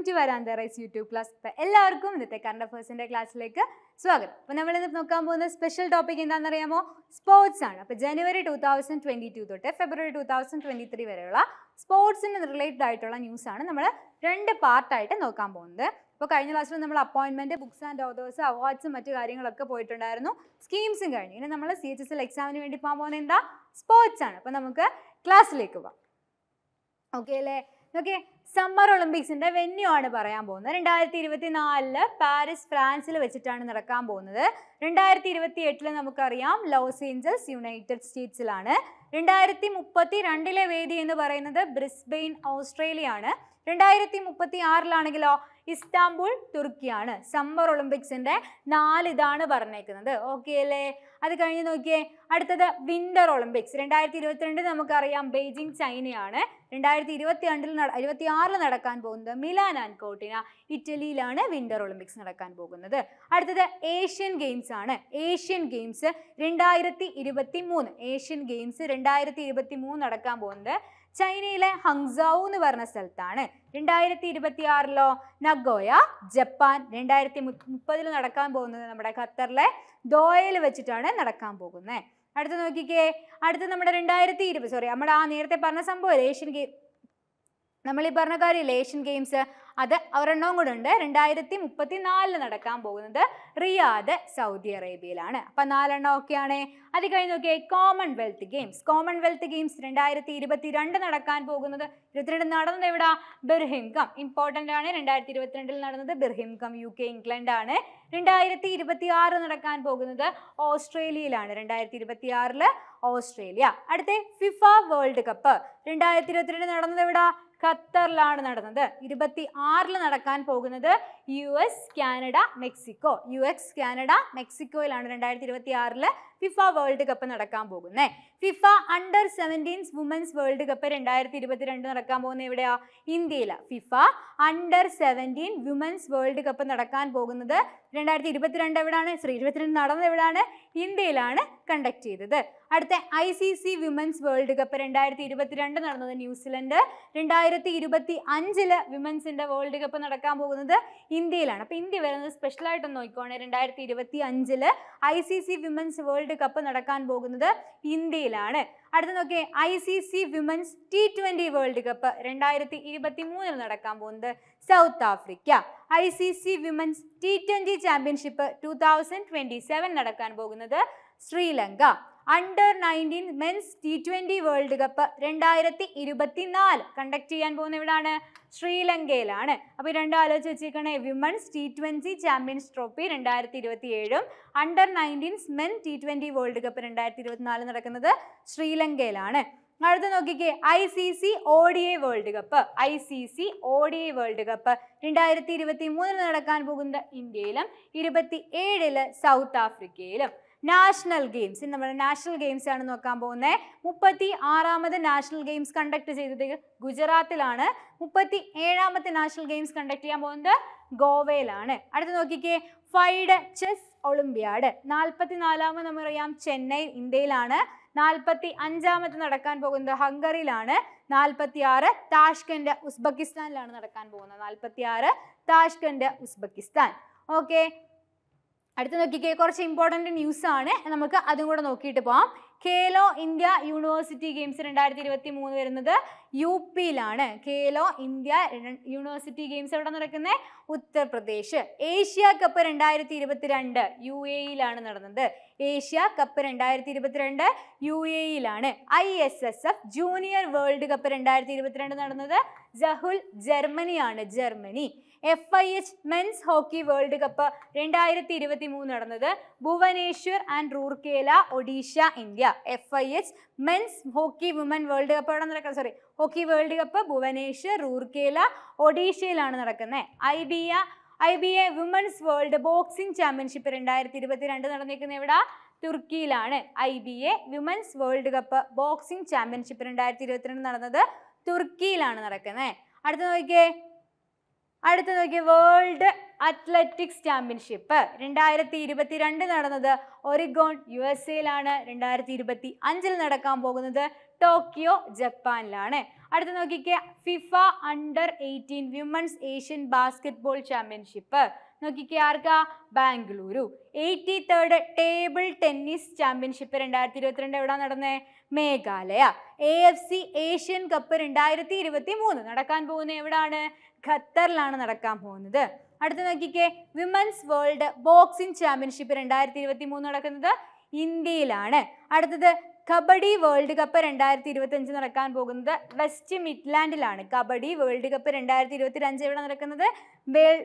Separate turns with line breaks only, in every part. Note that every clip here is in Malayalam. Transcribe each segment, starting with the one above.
welcome to Veranda Race YouTube class എല്ലാവർക്കും ഇന്നത്തെ കറണ്ട് അഫേഴ്സിൻ്റെ ക്ലാസ്സിലേക്ക് സ്വാഗതം അപ്പോൾ ഇന്ന് നോക്കാൻ പോകുന്ന സ്പെഷ്യൽ ടോപ്പിക് എന്താണെന്ന് അറിയാമോ സ്പോർട്സ് ആണ് അപ്പോൾ January two thousand twenty two തൊട്ട് February two thousand twenty three വരെയുള്ള സ്പോർട്സിന് റിലേറ്റഡ് ആയിട്ടുള്ള ന്യൂസാണ് നമ്മൾ രണ്ട് പാർട്ടായിട്ട് നോക്കാൻ പോകുന്നത് അപ്പോൾ കഴിഞ്ഞ ക്ലാസ്സിൽ നമ്മൾ അപ്പോയിൻമെൻറ്റ് ബുക്സ് ആൻഡ് ഓതേഴ്സ് അവാർഡ്സും മറ്റു കാര്യങ്ങളൊക്കെ പോയിട്ടുണ്ടായിരുന്നു സ്കീംസും കഴിഞ്ഞു ഇനി നമ്മൾ സി എച്ച് എസ് എൽ എക്സാമിന് വേണ്ടി പോകാൻ പോകുന്നത് എന്താ സ്പോർട്സ് ആണ് അപ്പോൾ നമുക്ക് ക്ലാസ്സിലേക്ക് പോകാം ഓക്കെ അല്ലേ ഓക്കെ സമ്മർ ഒളിമ്പിക്സിന്റെ വെന്യൂ ആണ് പറയാൻ പോകുന്നത് രണ്ടായിരത്തി ഇരുപത്തി നാലില് പാരീസ് ഫ്രാൻസിൽ വെച്ചിട്ടാണ് നടക്കാൻ പോകുന്നത് രണ്ടായിരത്തി ഇരുപത്തി എട്ടില് നമുക്കറിയാം ലോസ് ഏഞ്ചൽസ് യുണൈറ്റഡ് സ്റ്റേറ്റ്സിലാണ് രണ്ടായിരത്തി മുപ്പത്തി രണ്ടിലെ വേദി എന്ന് പറയുന്നത് ബ്രിസ്ബെയിൻ ഓസ്ട്രേലിയ ആണ് രണ്ടായിരത്തി മുപ്പത്തി ആറിലാണെങ്കിലോ ഇസ്താംബുൾ തുർക്കിയാണ് സമ്മർ ഒളിമ്പിക്സിന്റെ നാല് ഇതാണ് പറഞ്ഞേക്കുന്നത് ഓക്കെ അല്ലേ അത് കഴിഞ്ഞ് നോക്കിയേ അടുത്തത് വിന്റർ ഒളിമ്പിക്സ് രണ്ടായിരത്തി ഇരുപത്തിരണ്ടിൽ നമുക്കറിയാം ബെയ്ജിങ് ചൈനയാണ് രണ്ടായിരത്തി ഇരുപത്തി രണ്ടിൽ നട ഇരുപത്തി ആറിൽ നടക്കാൻ പോകുന്നത് മിലാൻ ആൻഡ് കോട്ടിന ഇറ്റലിയിലാണ് വിന്റർ ഒളിമ്പിക്സ് നടക്കാൻ പോകുന്നത് അടുത്തത് ഏഷ്യൻ ഗെയിംസ് ആണ് ഏഷ്യൻ ഗെയിംസ് രണ്ടായിരത്തി ഇരുപത്തി മൂന്ന് ഏഷ്യൻ ഗെയിംസ് രണ്ടായിരത്തി ഇരുപത്തി മൂന്ന് നടക്കാൻ പോകുന്നത് ചൈനയിലെ ഹങ്സാവു എന്ന് പറഞ്ഞ സ്ഥലത്താണ് രണ്ടായിരത്തി ഇരുപത്തി ആറിലോ നഗോയ ജപ്പാൻ രണ്ടായിരത്തി മുപ്പതിൽ നടക്കാൻ പോകുന്നത് നമ്മുടെ ഖത്തറിലെ ദോയയിൽ വെച്ചിട്ടാണ് നടക്കാൻ പോകുന്നത് അടുത്ത നോക്കിക്കേ അടുത്ത നമ്മുടെ രണ്ടായിരത്തി ഇരുപത് സോറി നമ്മുടെ ആ നേരത്തെ പറഞ്ഞ സംഭവം ഏഷ്യൻ ഗെയിം നമ്മൾ ഈ പറഞ്ഞ കാര്യമില്ല ഏഷ്യൻ ഗെയിംസ് അത് ഒരെണ്ണവും കൂടെ ഉണ്ട് രണ്ടായിരത്തി മുപ്പത്തി നാലിൽ നടക്കാൻ പോകുന്നത് റിയാദ് സൗദി അറേബ്യയിലാണ് അപ്പം നാലെണ്ണം ഒക്കെയാണ് അത് കഴിഞ്ഞ് നോക്കിയേ കോമൺവെൽത്ത് ഗെയിംസ് കോമൺവെൽത്ത് ഗെയിംസ് രണ്ടായിരത്തി ഇരുപത്തി രണ്ട് നടക്കാൻ പോകുന്നത് ഇരുപത്തിരണ്ട് നടന്നത് എവിടാ ബിർഹിംഗം ഇമ്പോർട്ടൻ്റ് ആണ് രണ്ടായിരത്തി ഇരുപത്തിരണ്ടിൽ നടന്നത് ബിർഹിംഗം യു കെ ഇംഗ്ലണ്ട് ആണ് രണ്ടായിരത്തി ഇരുപത്തി ആറ് നടക്കാൻ പോകുന്നത് ഓസ്ട്രേലിയയിലാണ് രണ്ടായിരത്തി ഇരുപത്തി ആറിൽ ഓസ്ട്രേലിയ അടുത്ത ഫിഫ വേൾഡ് കപ്പ് രണ്ടായിരത്തി ഇരുപത്തിരണ്ട് നടന്നത് എവിടാ ഖത്തറിലാണ് നടന്നത് ഇരുപത്തി ആറിൽ നടക്കാൻ പോകുന്നത് U S Canada Mexico U S Canada മെക്സിക്കോയിലാണ് രണ്ടായിരത്തി ഇരുപത്തി ആറില് ഫിഫ വേൾഡ് കപ്പ് നടക്കാൻ പോകുന്നത് FIFA under seventeens women's World cup രണ്ടായിരത്തി ഇരുപത്തിരണ്ട് നടക്കാൻ പോകുന്നത് എവിടെയാ ഇന്ത്യയില FIFA under seventeen women's World cup നടക്കാൻ പോകുന്നത് രണ്ടായിരത്തി ഇരുപത്തിരണ്ട് എവിടെയാണ് ശ്രീ ഇരുപത്തിരണ്ട് നടന്നത് എവിടെയാണ് ഇന്ത്യയിലാണ് കണ്ടക്ട് ചെയ്തത് അടുത്ത I C C women's world cup രണ്ടായിരത്തി ഇരുപത്തിരണ്ട് നടന്നത് ന്യൂസിലൻഡ് രണ്ടായിരത്തി രണ്ടായിരത്തി ഇരുപത്തി അഞ്ചില് വിമൻസിന്റെ വേൾഡ് കപ്പ് നടക്കാൻ പോകുന്നത് ഇന്ത്യയിലാണ് അപ്പൊ ഇന്ത്യ വരുന്നത് ആയിട്ട് നോക്കുവാണെങ്കിൽ രണ്ടായിരത്തി ഇരുപത്തി അഞ്ചില് I C C women's world cup നടക്കാൻ പോകുന്നത് ഇന്ത്യയിലാണ് അടുത്ത നോക്കിയേ I C C women's T twenty world cup രണ്ടായിരത്തി ഇരുപത്തി മൂന്നിൽ നടക്കാൻ പോകുന്നത് South Africa I C C women's T twenty championship two thousand twenty seven നടക്കാൻ പോകുന്നത് Sri Lanka under nineteen men's T twenty world cup രണ്ടായിരത്തി ഇരുപത്തി നാല് കണ്ടക്ട് ചെയ്യാൻ പോകുന്ന എവിടെയാണ് ശ്രീലങ്കയിലാണ് അപ്പോൾ രണ്ട് ആലോചിച്ച് വെച്ചിരിക്കണേ women's T twenty Champions Trophy രണ്ടായിരത്തി ഇരുപത്തി ഏഴും under nineteens men T twenty world cup രണ്ടായിരത്തി ഇരുപത്തിനാല് നടക്കുന്നത് ശ്രീലങ്കയിലാണ് അടുത്ത് നോക്കിക്കേ I C C O D A World Cup I C C O D A World cup രണ്ടായിരത്തി ഇരുപത്തി മൂന്നിൽ നടക്കാൻ പോകുന്നത് ഇന്ത്യയിലും ഇരുപത്തി ഏഴില് സൗത്ത് ആഫ്രിക്കയിലും നാഷണൽ ഗെയിംസ് നമ്മൾ നാഷണൽ ഗെയിംസ് ആണ് നോക്കാൻ പോകുന്നത് മുപ്പത്തി ആറാമത് നാഷണൽ ഗെയിംസ് കണ്ടക്ട് ചെയ്തത് ഗുജറാത്തിലാണ് മുപ്പത്തി ഏഴാമത്തെ നാഷണൽ ഗെയിംസ് കണ്ടക്ട് ചെയ്യാൻ പോകുന്നത് ഗോവയിലാണ് അടുത്ത് നോക്കിക്കേ ഫൈഡ് ചെസ് ഒളിമ്പിയാഡ് നാൽപ്പത്തി നാലാമത് നമുക്കറിയാം ചെന്നൈ ഇന്ത്യയിലാണ് നാൽപ്പത്തി അഞ്ചാമത് നടക്കാൻ പോകുന്നത് ഹംഗറിയിലാണ് നാൽപ്പത്തി ആറ് താഷ്കൻഡ് ഉസ്ബെക്കിസ്ഥാനിലാണ് നടക്കാൻ പോകുന്നത് നാൽപ്പത്തി ആറ് താഷ്കൻഡ് ഉസ്ബെക്കിസ്ഥാൻ ഓക്കെ അടുത്ത് നോക്കിക്കേ കുറച്ച് ഇമ്പോർട്ടൻറ്റ് ആണ് നമുക്ക് അതും കൂടെ നോക്കിയിട്ട് പോകാം ഖേലോ ഇന്ത്യ യൂണിവേഴ്സിറ്റി ഗെയിംസ് രണ്ടായിരത്തി ഇരുപത്തി മൂന്ന് വരുന്നത് യു പിയിലാണ് ഖേലോ ഇന്ത്യ യൂണിവേഴ്സിറ്റി ഗെയിംസ് എവിടെ നടക്കുന്നത് ഉത്തർപ്രദേശ് ഏഷ്യ കപ്പ് രണ്ടായിരത്തി ഇരുപത്തിരണ്ട് യു എ ഇയിലാണ് നടന്നത് ഏഷ്യ കപ്പ് രണ്ടായിരത്തി ഇരുപത്തിരണ്ട് യു എ ഇയിലാണ് I S S F junior World cup രണ്ടായിരത്തി ഇരുപത്തിരണ്ട് നടന്നത് ജഹുൽ ജർമ്മനിയാണ് Germany F I H men's hockey World cup രണ്ടായിരത്തി ഇരുപത്തി മൂന്ന് നടന്നത് Bhubaneswar and Rourkela Odisha India F I H men's hockey woman World Cup എവിടെ നടക്കുന്നത് sorry hockey World Cup Bhubaneswar Rourkela ഒഡീഷയിലാണ് നടക്കുന്നത് I B A I B A women's world boxing championship രണ്ടായിരത്തി ഇരുപത്തിരണ്ട് നടന്നിരിക്കുന്ന ഇവിടെ തുർക്കിയിലാണ് I B A women's world Cup boxing championship രണ്ടായിരത്തി ഇരുപത്തിരണ്ട് നടന്നത് തുർക്കിയിലാണ് നടക്കുന്നത് അടുത്ത നോക്കിയേ അടുത്ത നോക്കിയ വേൾഡ് അത്ലറ്റിക്സ് ചാമ്പ്യൻഷിപ്പ് രണ്ടായിരത്തി രണ്ട് നടന്നത് ഒറിഗോൺ യു എസ് എയിലാണ് രണ്ടായിരത്തി ഇരുപത്തി അഞ്ചിൽ നടക്കാൻ പോകുന്നത് ടോക്കിയോ ജപ്പാനിലാണ് അടുത്ത നോക്കിക്കെ FIFA under eighteen women's Asian basketball championship നോക്കിക്കേ ആർക്കാ Bengaluru eighty third table tennis championship രണ്ടായിരത്തി ഇരുപത്തിരണ്ട് എവിടെ നടന്നേ Meghalaya A F C Asian Cup രണ്ടായിരത്തി ഇരുപത്തി മൂന്ന് നടക്കാൻ പോകുന്നത് എവിടാണ് ഖത്തറിലാണ് നടക്കാൻ പോകുന്നത് അടുത്ത നോക്കിക്കേ വിമൻസ് വേൾഡ് ബോക്സിംഗ് ചാമ്പ്യൻഷിപ്പ് രണ്ടായിരത്തി ഇരുപത്തി മൂന്ന് നടക്കുന്നത് ഇന്ത്യയിലാണ് അടുത്തത് കബഡി വേൾഡ് കപ്പ് രണ്ടായിരത്തി ഇരുപത്തഞ്ച് നടക്കാൻ പോകുന്നത് വെസ്റ്റ് മിഡ്ലാൻഡിലാണ് കബഡി വേൾഡ് കപ്പ് രണ്ടായിരത്തി ഇരുപത്തി അഞ്ച് എവിടെ നടക്കുന്നത്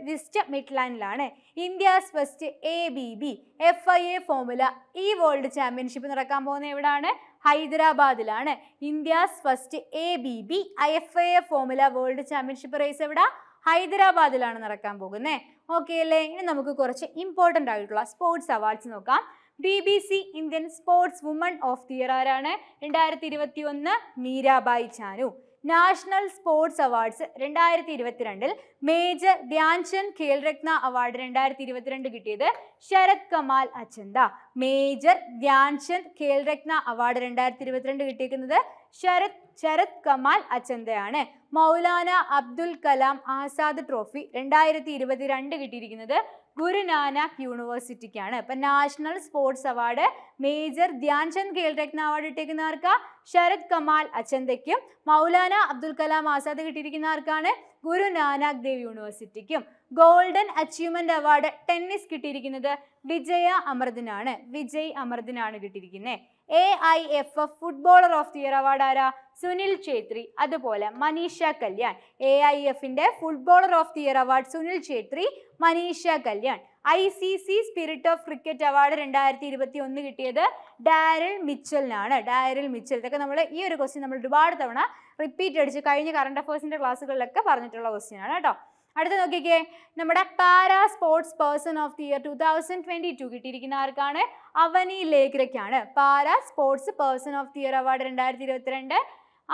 വെസ്റ്റ് മിഡ്ലാൻഡിലാണ് India's first A B B F I A Formula E World Championship നടക്കാൻ പോകുന്നത് എവിടെയാണ് ഹൈദരാബാദിലാണ് India's first A B B I F I A Formula World Championship race എവിടെ ഹൈദരാബാദിലാണ് നടക്കാൻ പോകുന്നത് ഓക്കെ അല്ലേ ഇനി നമുക്ക് കുറച്ച് ഇമ്പോർട്ടൻ്റ് ആയിട്ടുള്ള സ്പോർട്സ് അവാർഡ്സ് നോക്കാം B B C Indian sports woman of the year ആരാണ് രണ്ടായിരത്തി ഇരുപത്തി ഒന്ന് Mirabai Chanu national sports awards രണ്ടായിരത്തി ഇരുപത്തിരണ്ടിൽ മേജർ ധ്യാൻചന്ദ് ഖേൽരത്ന അവാർഡ് രണ്ടായിരത്തി ഇരുപത്തിരണ്ട് കിട്ടിയത് ശരത് കമാൽ അച്ചന്ത മേജർ ധ്യാൻചന്ദ് ഖേൽരത്ന അവാർഡ് രണ്ടായിരത്തി ഇരുപത്തിരണ്ട് കിട്ടിയിരിക്കുന്നത് ശരത് ശരത് കമാൽ അച്ചന്തയാണ് മൗലാന അബ്ദുൽ കലാം ആസാദ് ട്രോഫി രണ്ടായിരത്തി ഇരുപത്തിരണ്ട് കിട്ടിയിരിക്കുന്നത് ഗുരുനാനാക്ക് യൂണിവേഴ്സിറ്റിക്കാണ് അപ്പം national sports award major Dhyan Chand Khel Ratna award ഇട്ടേക്കുന്ന ആർക്കാ ശരത് കമാൽ അച്ചന്തയ്ക്കും മൗലാന അബ്ദുൽ കലാം ആസാദ് കിട്ടിയിരിക്കുന്ന ആർക്കാണ് ഗുരു നാനാക് ദേവ് യൂണിവേഴ്സിറ്റിക്കും ഗോൾഡൻ അച്ചീവ്മെന്റ് അവാർഡ് ടെന്നീസ് കിട്ടിയിരിക്കുന്നത് വിജയ അമൃതനാണ് വിജയ് അമൃതനാണ് കിട്ടിയിരിക്കുന്നത് A I F F footballer of the year award ആരാ സുനിൽ ഛേത്രി അതുപോലെ മനീഷ കല്യാൺ എ ഐ എഫിന്റെ footballer of the year award Sunil Chhetri Manisha Kalyan I C C spirit of cricket award രണ്ടായിരത്തി ഇരുപത്തി ഒന്ന് കിട്ടിയത് ഡാരൽ മിച്ചലിനാണ് ഡാരൽ മിച്ചൽ ഇതൊക്കെ നമ്മൾ ഈ ഒരു ക്വസ്റ്റ്യൻ നമ്മൾ ഒരുപാട് തവണ റിപ്പീറ്റ് അടിച്ച് കഴിഞ്ഞ കറണ്ട് അഫേഴ്സിന്റെ ക്ലാസ്സുകളിലൊക്കെ പറഞ്ഞിട്ടുള്ള ക്വസ്റ്റ്യൻ ആണ് കേട്ടോ അടുത്ത നോക്കിക്കേ നമ്മുടെ para sports person of the year two thousand twenty two കിട്ടിയിരിക്കുന്ന ആർക്കാണ് അവനി ലേഗ്രയ്ക്കാണ് para sports person of the year award രണ്ടായിരത്തി ഇരുപത്തിരണ്ട്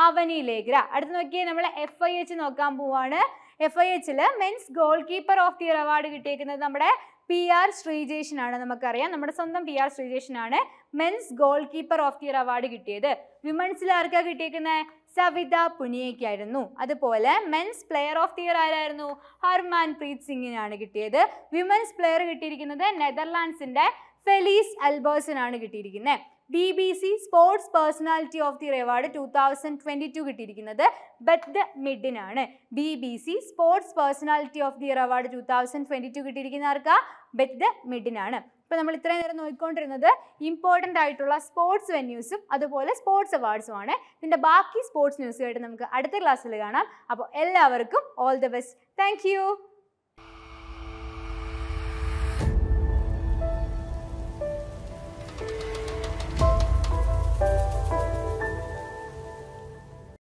അവനി ലേഗ്ര അടുത്ത് നോക്കിയേ നമ്മൾ എഫ് ഐ എച്ച് നോക്കാൻ പോവാണ് എഫ് ഐ എച്ചില് men's goalkeeper of the year award കിട്ടിയേക്കുന്നത് നമ്മുടെ പി ആർ ശ്രീജേഷനാണ് നമുക്കറിയാം നമ്മുടെ സ്വന്തം പി ആർ ശ്രീജേഷനാണ് men's goalkeeper of the year award കിട്ടിയത് വിമൻസിൽ ആർക്കാ കിട്ടിയിരിക്കുന്നത് സവിത പുനിയയ്ക്കായിരുന്നു അതുപോലെ men's player of the year ആരായിരുന്നു ഹർമാൻ പ്രീത് സിംഗിനാണ് കിട്ടിയത് വിമൻസ് പ്ലെയർ കിട്ടിയിരിക്കുന്നത് നെതർലാൻഡ്സിന്റെ ഫെലീസ് അൽബേഴ്സിനാണ് കിട്ടിയിരിക്കുന്നത് B B C sports personality of the award two thousand twenty two കിട്ടിയിരിക്കുന്നത് Beth മിഡിനാണ് B B C sports personality of the year award two thousand twenty two കിട്ടിയിരിക്കുന്ന ആർക്കാ ബെത്ത് മിഡിനാണ് അപ്പോൾ നമ്മൾ ഇത്രയും നേരം നോക്കിക്കൊണ്ടിരുന്നത് ഇമ്പോർട്ടൻ്റ് ആയിട്ടുള്ള സ്പോർട്സ് വെന്യൂസും അതുപോലെ സ്പോർട്സ് അവാർഡ്സും ആണ് ഇതിൻ്റെ ബാക്കി സ്പോർട്സ് ന്യൂസുമായിട്ട് നമുക്ക് അടുത്ത ക്ലാസ്സിൽ കാണാം അപ്പോൾ എല്ലാവർക്കും ഓൾ ദി ബെസ്റ്റ് താങ്ക്